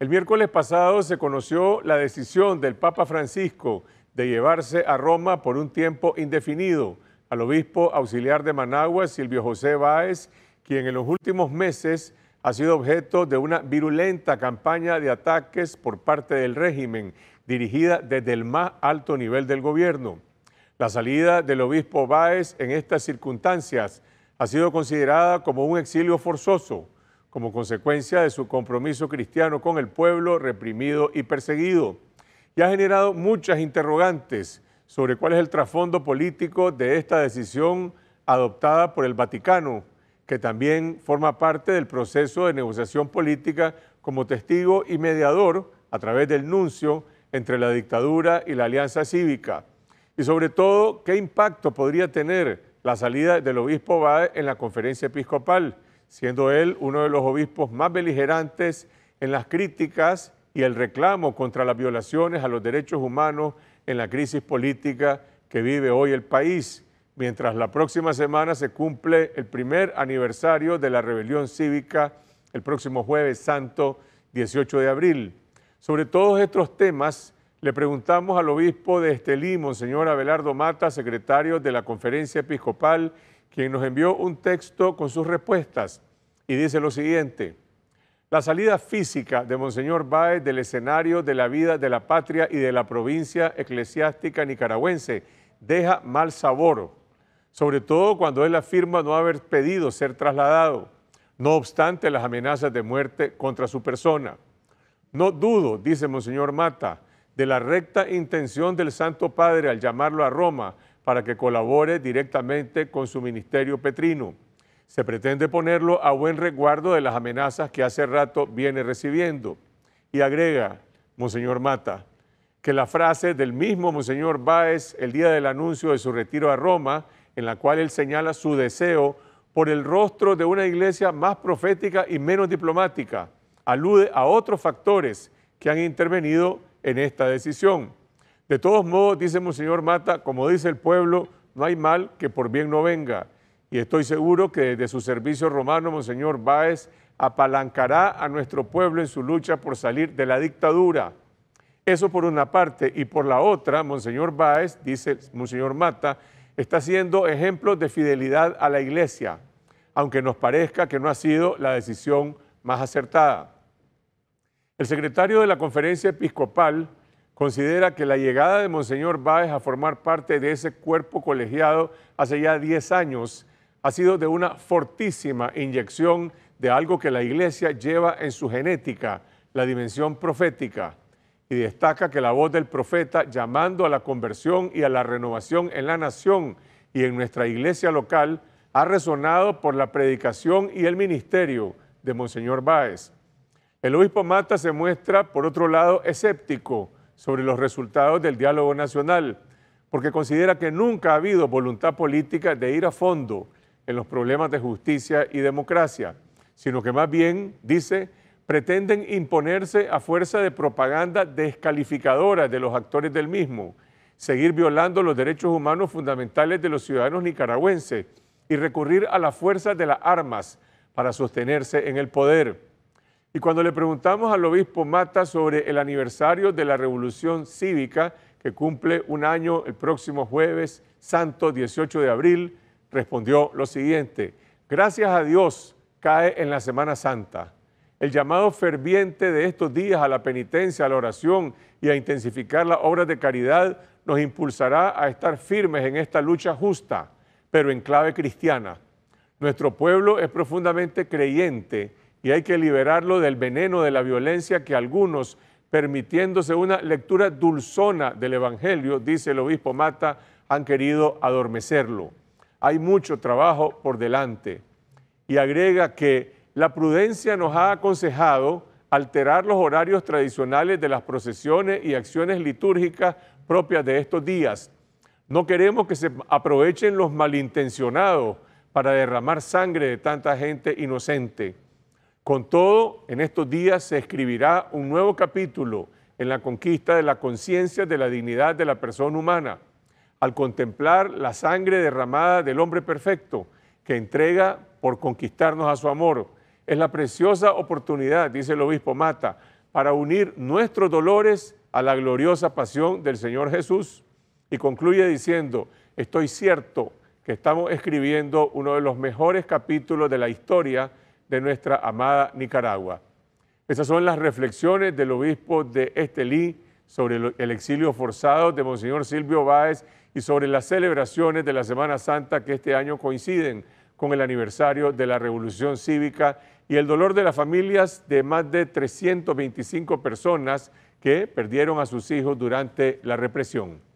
El miércoles pasado se conoció la decisión del Papa Francisco de llevarse a Roma por un tiempo indefinido al obispo auxiliar de Managua, Silvio José Báez, quien en los últimos meses ha sido objeto de una virulenta campaña de ataques por parte del régimen, dirigida desde el más alto nivel del gobierno. La salida del obispo Báez en estas circunstancias ha sido considerada como un exilio forzoso, como consecuencia de su compromiso cristiano con el pueblo reprimido y perseguido, y ha generado muchas interrogantes sobre cuál es el trasfondo político de esta decisión adoptada por el Vaticano, que también forma parte del proceso de negociación política como testigo y mediador a través del nuncio entre la dictadura y la alianza cívica. Y sobre todo, ¿qué impacto podría tener la salida del obispo Bae en la conferencia episcopal? siendo él uno de los obispos más beligerantes en las críticas y el reclamo contra las violaciones a los derechos humanos en la crisis política que vive hoy el país, mientras la próxima semana se cumple el primer aniversario de la rebelión cívica el próximo jueves santo 18 de abril. Sobre todos estos temas, le preguntamos al obispo de Estelí, Monseñor Abelardo Mata, secretario de la Conferencia Episcopal quien nos envió un texto con sus respuestas y dice lo siguiente. La salida física de Monseñor Báez del escenario de la vida de la patria y de la provincia eclesiástica nicaragüense deja mal sabor, sobre todo cuando él afirma no haber pedido ser trasladado, no obstante las amenazas de muerte contra su persona. No dudo, dice Monseñor Mata, de la recta intención del Santo Padre al llamarlo a Roma para que colabore directamente con su ministerio petrino. Se pretende ponerlo a buen resguardo de las amenazas que hace rato viene recibiendo. Y agrega, Monseñor Mata, que la frase del mismo Monseñor Báez el día del anuncio de su retiro a Roma, en la cual él señala su deseo por el rostro de una iglesia más profética y menos diplomática, alude a otros factores que han intervenido en esta decisión. De todos modos, dice Monseñor Mata, como dice el pueblo, no hay mal que por bien no venga. Y estoy seguro que desde su servicio romano, Monseñor Báez apalancará a nuestro pueblo en su lucha por salir de la dictadura. Eso por una parte. Y por la otra, Monseñor Báez, dice Monseñor Mata, está siendo ejemplo de fidelidad a la iglesia, aunque nos parezca que no ha sido la decisión más acertada. El secretario de la conferencia episcopal, considera que la llegada de Monseñor Báez a formar parte de ese cuerpo colegiado hace ya 10 años ha sido de una fortísima inyección de algo que la iglesia lleva en su genética, la dimensión profética, y destaca que la voz del profeta llamando a la conversión y a la renovación en la nación y en nuestra iglesia local ha resonado por la predicación y el ministerio de Monseñor Báez. El obispo Mata se muestra, por otro lado, escéptico sobre los resultados del diálogo nacional, porque considera que nunca ha habido voluntad política de ir a fondo en los problemas de justicia y democracia, sino que más bien, dice, pretenden imponerse a fuerza de propaganda descalificadora de los actores del mismo, seguir violando los derechos humanos fundamentales de los ciudadanos nicaragüenses y recurrir a la fuerza de las armas para sostenerse en el poder. Y cuando le preguntamos al obispo Mata sobre el aniversario de la revolución cívica, que cumple un año el próximo jueves santo 18 de abril, respondió lo siguiente, gracias a Dios cae en la Semana Santa. El llamado ferviente de estos días a la penitencia, a la oración y a intensificar las obras de caridad nos impulsará a estar firmes en esta lucha justa, pero en clave cristiana. Nuestro pueblo es profundamente creyente y hay que liberarlo del veneno de la violencia que algunos, permitiéndose una lectura dulzona del Evangelio, dice el obispo Mata, han querido adormecerlo. Hay mucho trabajo por delante. Y agrega que la prudencia nos ha aconsejado alterar los horarios tradicionales de las procesiones y acciones litúrgicas propias de estos días. No queremos que se aprovechen los malintencionados para derramar sangre de tanta gente inocente. Con todo, en estos días se escribirá un nuevo capítulo en la conquista de la conciencia de la dignidad de la persona humana, al contemplar la sangre derramada del hombre perfecto que entrega por conquistarnos a su amor. Es la preciosa oportunidad, dice el obispo Mata, para unir nuestros dolores a la gloriosa pasión del Señor Jesús. Y concluye diciendo, estoy cierto que estamos escribiendo uno de los mejores capítulos de la historia de nuestra amada Nicaragua. Esas son las reflexiones del obispo de Estelí sobre el exilio forzado de Monseñor Silvio Báez y sobre las celebraciones de la Semana Santa que este año coinciden con el aniversario de la Revolución Cívica y el dolor de las familias de más de 325 personas que perdieron a sus hijos durante la represión.